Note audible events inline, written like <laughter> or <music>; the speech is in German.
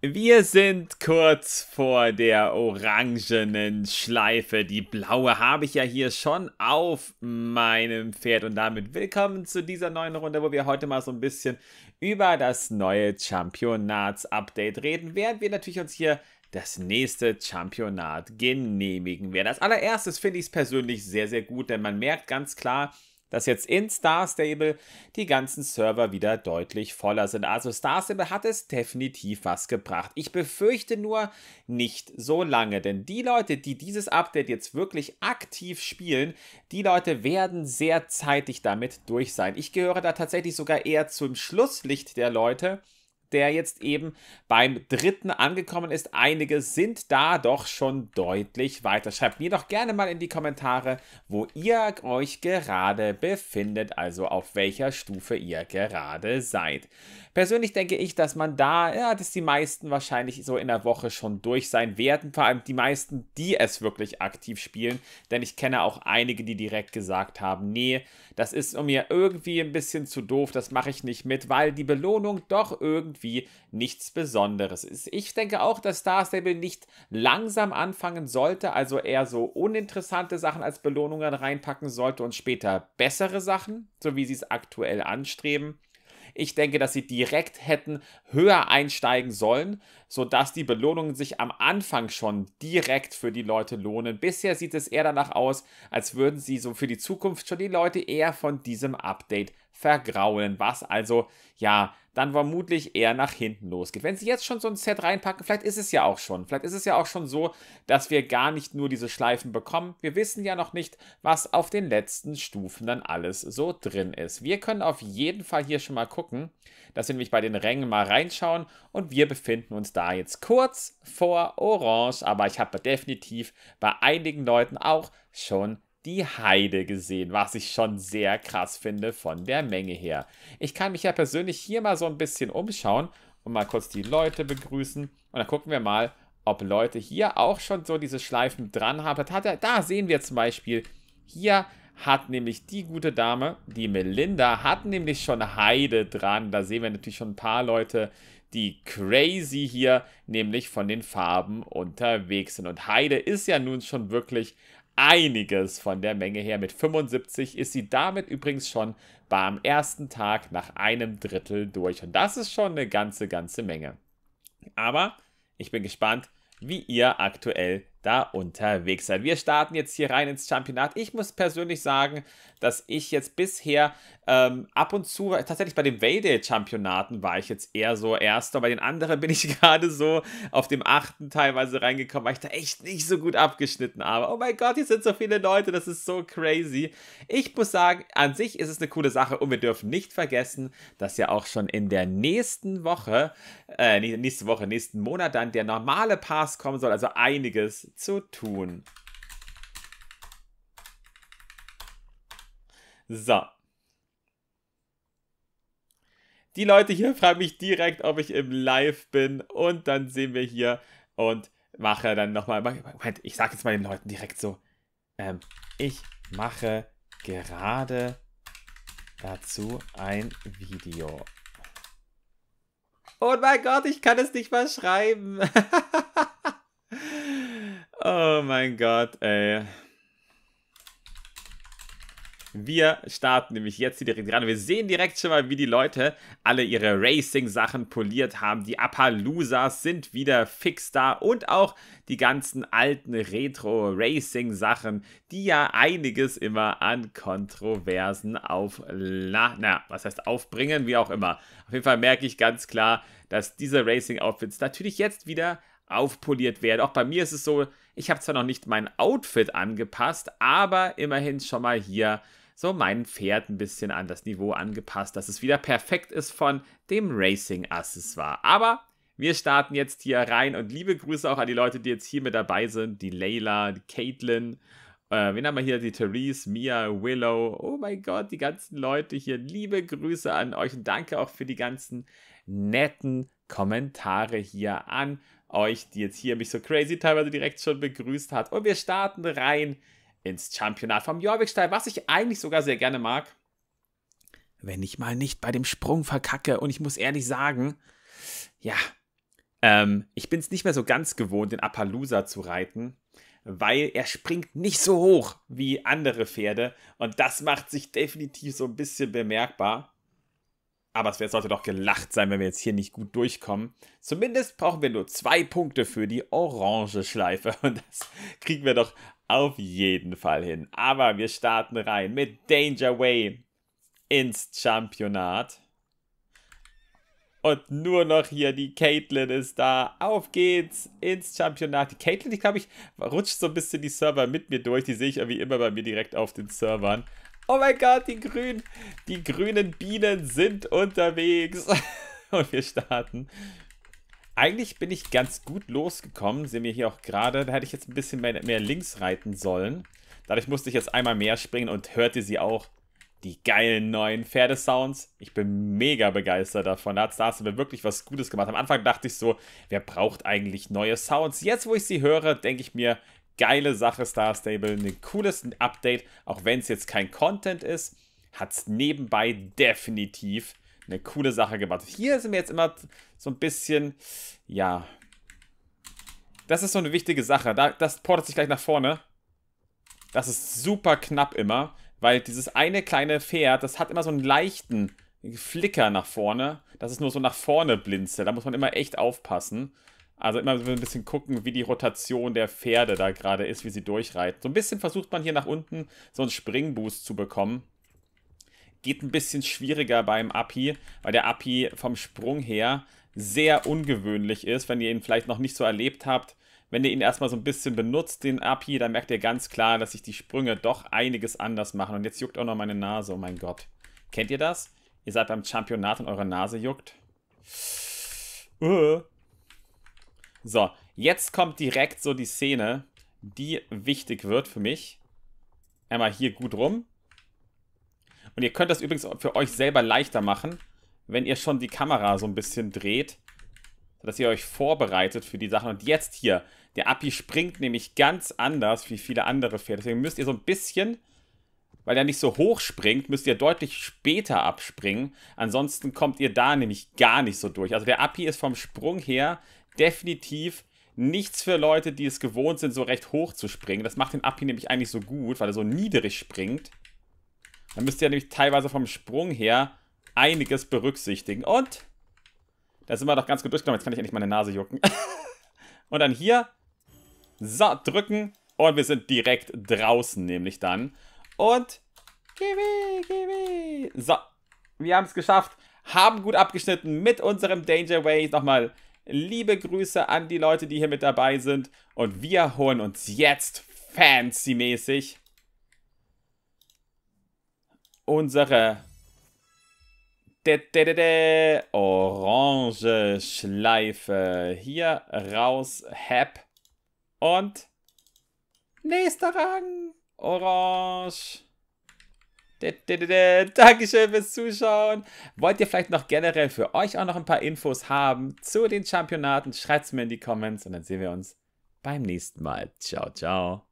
Wir sind kurz vor der orangenen Schleife. Die blaue habe ich ja hier schon auf meinem Pferd. Und damit willkommen zu dieser neuen Runde, wo wir heute mal so ein bisschen über das neue Championats-Update reden, während wir natürlich uns hier das nächste Championat genehmigen werden. Als allererstes finde ich es persönlich sehr, sehr gut, denn man merkt ganz klar, dass jetzt in Star Stable die ganzen Server wieder deutlich voller sind. Also Star Stable hat es definitiv was gebracht. Ich befürchte nur nicht so lange, denn die Leute, die dieses Update jetzt wirklich aktiv spielen, die Leute werden sehr zeitig damit durch sein. Ich gehöre da tatsächlich sogar eher zum Schlusslicht der Leute, der jetzt eben beim dritten angekommen ist. Einige sind da doch schon deutlich weiter. Schreibt mir doch gerne mal in die Kommentare, wo ihr euch gerade befindet, also auf welcher Stufe ihr gerade seid. Persönlich denke ich, dass man da, ja, dass die meisten wahrscheinlich so in der Woche schon durch sein werden, vor allem die meisten, die es wirklich aktiv spielen, denn ich kenne auch einige, die direkt gesagt haben, nee, das ist mir irgendwie ein bisschen zu doof, das mache ich nicht mit, weil die Belohnung doch irgendwie nichts Besonderes ist. Ich denke auch, dass Star Stable nicht langsam anfangen sollte, also eher so uninteressante Sachen als Belohnungen reinpacken sollte und später bessere Sachen, so wie sie es aktuell anstreben. Ich denke, dass sie direkt hätten höher einsteigen sollen, sodass die Belohnungen sich am Anfang schon direkt für die Leute lohnen. Bisher sieht es eher danach aus, als würden sie so für die Zukunft schon die Leute eher von diesem Update vergraulen, was also ja dann vermutlich eher nach hinten losgeht. Wenn sie jetzt schon so ein Set reinpacken, vielleicht ist es ja auch schon. Vielleicht ist es ja auch schon so, dass wir gar nicht nur diese Schleifen bekommen. Wir wissen ja noch nicht, was auf den letzten Stufen dann alles so drin ist. Wir können auf jeden Fall hier schon mal gucken, dass wir nämlich bei den Rängen mal reinschauen und wir befinden uns da jetzt kurz vor Orange, aber ich habe definitiv bei einigen Leuten auch schon die Heide gesehen, was ich schon sehr krass finde von der Menge her. Ich kann mich ja persönlich hier mal so ein bisschen umschauen und mal kurz die Leute begrüßen. Und dann gucken wir mal, ob Leute hier auch schon so diese Schleifen dran haben. Da sehen wir zum Beispiel, hier hat nämlich die gute Dame, die Melinda, hat nämlich schon Heide dran. Da sehen wir natürlich schon ein paar Leute, die crazy hier, nämlich von den Farben unterwegs sind. Und Heide ist ja nun schon wirklich einiges von der Menge her. Mit 75 ist sie damit übrigens schon beim ersten Tag nach einem Drittel durch. Und das ist schon eine ganze, ganze Menge. Aber ich bin gespannt, wie ihr aktuell da unterwegs sein. Wir starten jetzt hier rein ins Championat. Ich muss persönlich sagen, dass ich jetzt bisher ähm, ab und zu, tatsächlich bei den Wayday-Championaten war ich jetzt eher so Erster, bei den anderen bin ich <laughs> gerade so auf dem achten teilweise reingekommen, weil ich da echt nicht so gut abgeschnitten habe. Oh mein Gott, hier sind so viele Leute, das ist so crazy. Ich muss sagen, an sich ist es eine coole Sache und wir dürfen nicht vergessen, dass ja auch schon in der nächsten Woche, äh, nächste Woche, nächsten Monat dann der normale Pass kommen soll, also einiges zu tun. So. Die Leute hier fragen mich direkt, ob ich im Live bin. Und dann sehen wir hier und mache dann nochmal. Moment, ich sag jetzt mal den Leuten direkt so. Ähm, ich mache gerade dazu ein Video. Oh mein Gott, ich kann es nicht mal schreiben. <laughs> mein Gott, ey. Wir starten nämlich jetzt direkt gerade. Wir sehen direkt schon mal, wie die Leute alle ihre Racing-Sachen poliert haben. Die Appaloosas sind wieder fix da und auch die ganzen alten Retro-Racing-Sachen, die ja einiges immer an Kontroversen auf, na, na, was heißt aufbringen, wie auch immer. Auf jeden Fall merke ich ganz klar, dass diese Racing-Outfits natürlich jetzt wieder aufpoliert werden. Auch bei mir ist es so, ich habe zwar noch nicht mein Outfit angepasst, aber immerhin schon mal hier so mein Pferd ein bisschen an das Niveau angepasst, dass es wieder perfekt ist von dem Racing Accessoire. Aber wir starten jetzt hier rein und liebe Grüße auch an die Leute, die jetzt hier mit dabei sind. Die Layla, die Caitlin. Äh, wen haben wir hier? Die Therese, Mia, Willow. Oh mein Gott, die ganzen Leute hier. Liebe Grüße an euch und danke auch für die ganzen netten Kommentare hier an euch, die jetzt hier mich so crazy teilweise direkt schon begrüßt hat. Und wir starten rein ins Championat vom Jorviksteil, was ich eigentlich sogar sehr gerne mag. Wenn ich mal nicht bei dem Sprung verkacke. Und ich muss ehrlich sagen, ja, ähm, ich bin es nicht mehr so ganz gewohnt, den Appaloosa zu reiten, weil er springt nicht so hoch wie andere Pferde. Und das macht sich definitiv so ein bisschen bemerkbar. Aber es sollte doch gelacht sein, wenn wir jetzt hier nicht gut durchkommen. Zumindest brauchen wir nur zwei Punkte für die orange Schleife. <laughs> Und das kriegen wir doch auf jeden Fall hin. Aber wir starten rein mit Danger Way ins Championat. Und nur noch hier die Caitlyn ist da. Auf geht's ins Championat. Die Caitlyn, die glaube ich, rutscht so ein bisschen die Server mit mir durch. Die sehe ich irgendwie immer bei mir direkt auf den Servern. Oh mein Gott, die grünen, die grünen Bienen sind unterwegs. <laughs> Und wir starten. Eigentlich bin ich ganz gut losgekommen. Sehen wir hier auch gerade. Da hätte ich jetzt ein bisschen mehr, mehr links reiten sollen. Dadurch musste ich jetzt einmal mehr springen und hörte sie auch. Die geilen neuen Pferdesounds. Ich bin mega begeistert davon. Da hast du wirklich was Gutes gemacht. Am Anfang dachte ich so, wer braucht eigentlich neue Sounds? Jetzt, wo ich sie höre, denke ich mir, geile Sache, Star Stable. Ein cooles Update. Auch wenn es jetzt kein Content ist, hat es nebenbei definitiv eine coole Sache gemacht. Hier sind wir jetzt immer so ein bisschen, ja. Das ist so eine wichtige Sache. Da, das portet sich gleich nach vorne. Das ist super knapp immer, weil dieses eine kleine Pferd, das hat immer so einen leichten Flicker nach vorne. Das ist nur so nach vorne blinzelt. Da muss man immer echt aufpassen. Also immer so ein bisschen gucken, wie die Rotation der Pferde da gerade ist, wie sie durchreiten. So ein bisschen versucht man hier nach unten so einen Springboost zu bekommen. Geht ein bisschen schwieriger beim Api, weil der Api vom Sprung her sehr ungewöhnlich ist, wenn ihr ihn vielleicht noch nicht so erlebt habt. Wenn ihr ihn erstmal so ein bisschen benutzt, den Api, dann merkt ihr ganz klar, dass sich die Sprünge doch einiges anders machen. Und jetzt juckt auch noch meine Nase, oh mein Gott. Kennt ihr das? Ihr seid beim Championat und eure Nase juckt. Uh. So, jetzt kommt direkt so die Szene, die wichtig wird für mich. Einmal hier gut rum. Und ihr könnt das übrigens für euch selber leichter machen, wenn ihr schon die Kamera so ein bisschen dreht, sodass ihr euch vorbereitet für die Sachen. Und jetzt hier, der Api springt nämlich ganz anders wie viele andere Pferde. Deswegen müsst ihr so ein bisschen, weil er nicht so hoch springt, müsst ihr deutlich später abspringen. Ansonsten kommt ihr da nämlich gar nicht so durch. Also der Api ist vom Sprung her definitiv nichts für Leute, die es gewohnt sind, so recht hoch zu springen. Das macht den Api nämlich eigentlich so gut, weil er so niedrig springt. Dann müsst ihr nämlich teilweise vom Sprung her einiges berücksichtigen. Und da sind wir doch ganz gut durchgenommen. Jetzt kann ich endlich meine Nase jucken. <laughs> und dann hier. So, drücken. Und wir sind direkt draußen, nämlich dann. Und. Kiwi, Kiwi. So, wir haben es geschafft. Haben gut abgeschnitten mit unserem Danger Way. Nochmal Liebe Grüße an die Leute, die hier mit dabei sind. Und wir holen uns jetzt fancy-mäßig unsere de, de, de, orange Schleife hier raus. Hep. Und nächster Rang. Orange. Dankeschön fürs Zuschauen. Wollt ihr vielleicht noch generell für euch auch noch ein paar Infos haben zu den Championaten? Schreibt es mir in die Comments und dann sehen wir uns beim nächsten Mal. Ciao, ciao.